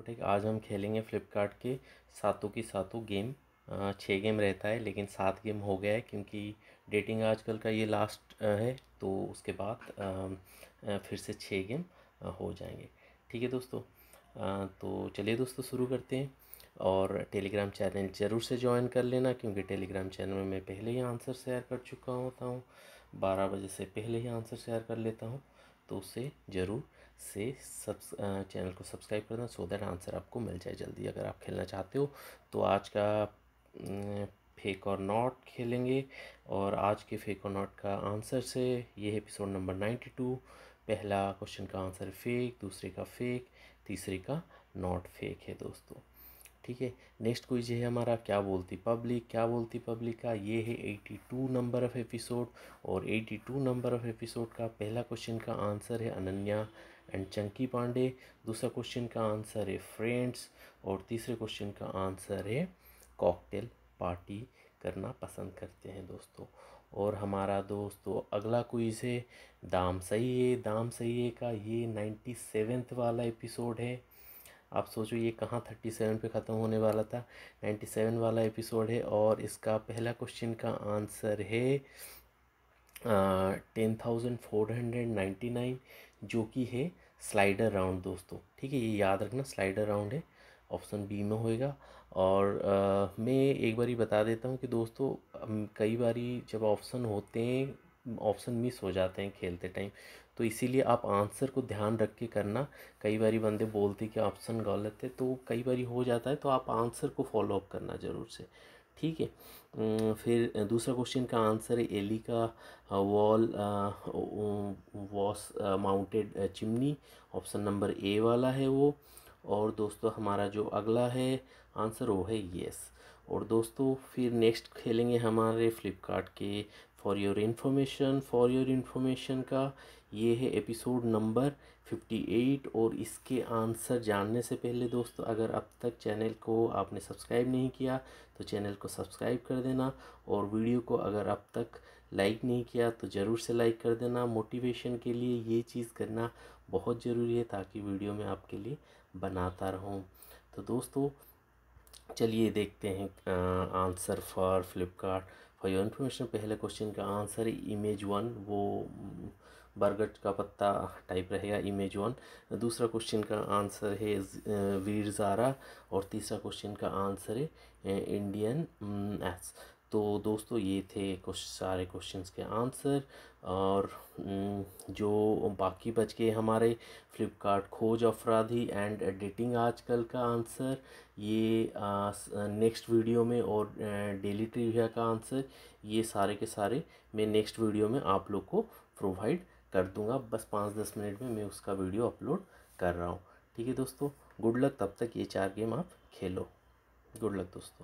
तो ठीक आज हम खेलेंगे फ्लिपकार्ट के सातों की सातों गेम छः गेम रहता है लेकिन सात गेम हो गया है क्योंकि डेटिंग आजकल का ये लास्ट है तो उसके बाद फिर से छः गेम हो जाएंगे ठीक है दोस्तों तो चलिए दोस्तों शुरू करते हैं और टेलीग्राम चैनल ज़रूर से ज्वाइन कर लेना क्योंकि टेलीग्राम चैनल में मैं पहले ही आंसर शेयर कर चुका होता हूँ बारह बजे से पहले ही आंसर शेयर कर लेता हूँ तो उसे ज़रूर से सब चैनल को सब्सक्राइब करना सो दैट आंसर आपको मिल जाए जल्दी अगर आप खेलना चाहते हो तो आज का फेक और नॉट खेलेंगे और आज के फेक और नॉट का आंसर से ये एपिसोड नंबर नाइन्टी टू पहला क्वेश्चन का आंसर फेक दूसरे का फेक तीसरे का नॉट फेक है दोस्तों ठीक है नेक्स्ट क्विज है हमारा क्या बोलती पब्लिक क्या बोलती पब्लिक का ये है eighty two number of episode और eighty two number of episode का पहला क्वेश्चन का आंसर है अनन्या एंड चंकी पांडे दूसरा क्वेश्चन का आंसर है फ्रेंड्स और तीसरे क्वेश्चन का आंसर है कॉकटेल पार्टी करना पसंद करते हैं दोस्तों और हमारा दोस्तों अगला क्विज़ है दाम सही है दाम सही है का ये नाइन्टी सेवेंथ वाला एपिसोड है आप सोचो ये कहाँ थर्टी सेवन पर ख़त्म होने वाला था नाइन्टी सेवन वाला एपिसोड है और इसका पहला क्वेश्चन का आंसर है ten thousand four hundred ninety nine जो कि है स्लाइडर राउंड दोस्तों ठीक है ये याद रखना स्लाइडर राउंड है ऑप्शन बी में होएगा और आ, मैं एक बारी बता देता हूँ कि दोस्तों कई बारी जब ऑप्शन होते हैं ऑप्शन मिस हो जाते हैं खेलते टाइम तो इसीलिए आप आंसर को ध्यान रख के करना कई बार बंदे बोलते कि ऑप्शन गलत है तो कई बार हो जाता है तो आप आंसर को फॉलो अप करना ज़रूर से ठीक है फिर दूसरा क्वेश्चन का आंसर है एली का वॉल वॉस mounted chimney option number A वाला है वो और दोस्तों हमारा जो अगला है आंसर वो है येस और दोस्तों फिर नेक्स्ट खेलेंगे हमारे फ्लिपकार्ट के for your information for your information का ये है एपिसोड नंबर फिफ्टी एट और इसके आंसर जानने से पहले दोस्तों अगर अब तक चैनल को आपने सब्सक्राइब नहीं किया तो चैनल को सब्सक्राइब कर देना और वीडियो को अगर अब तक लाइक नहीं किया तो ज़रूर से लाइक कर देना मोटिवेशन के लिए ये चीज़ करना बहुत ज़रूरी है ताकि वीडियो में आपके लिए बनाता रहूँ तो दोस्तों चलिए देखते हैं answer for Flipkart for your information पहले क्वेश्चन का आंसर इमेज वन वो बरगट का पत्ता टाइप रहेगा इमेज वन दूसरा क्वेश्चन का आंसर है वीर जारा और तीसरा क्वेश्चन का आंसर है इंडियन एस तो दोस्तों ये थे कुछ सारे क्वेश्चंस के आंसर और जो बाकी बच गए हमारे फ्लिपकार्ट खोज अपराधी एंड एडिटिंग आजकल का आंसर ये नेक्स्ट वीडियो में और डेली ट्रिविया का आंसर ये सारे के सारे मैं नेक्स्ट वीडियो में आप लोग को प्रोवाइड कर दूंगा बस पाँच दस मिनट में मैं उसका वीडियो अपलोड कर रहा हूँ ठीक है दोस्तों गुड लक तब तक ये चार गेम आप खेलो गुड लक दोस्तों